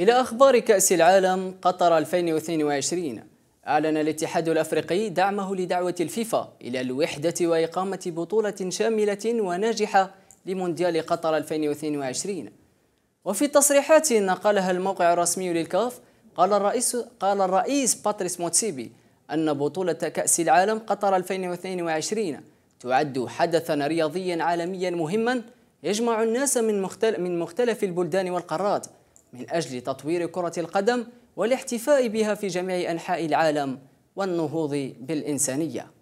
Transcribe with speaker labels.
Speaker 1: إلى أخبار كأس العالم قطر 2022 أعلن الاتحاد الأفريقي دعمه لدعوة الفيفا إلى الوحدة وإقامة بطولة شاملة وناجحة لمونديال قطر 2022 وفي تصريحات نقلها الموقع الرسمي للكاف قال الرئيس قال الرئيس باتريس موتسيبي أن بطولة كأس العالم قطر 2022 تعد حدثا رياضيا عالميا مهما يجمع الناس من مختلف, من مختلف البلدان والقارات من أجل تطوير كرة القدم والاحتفاء بها في جميع أنحاء العالم والنهوض بالإنسانية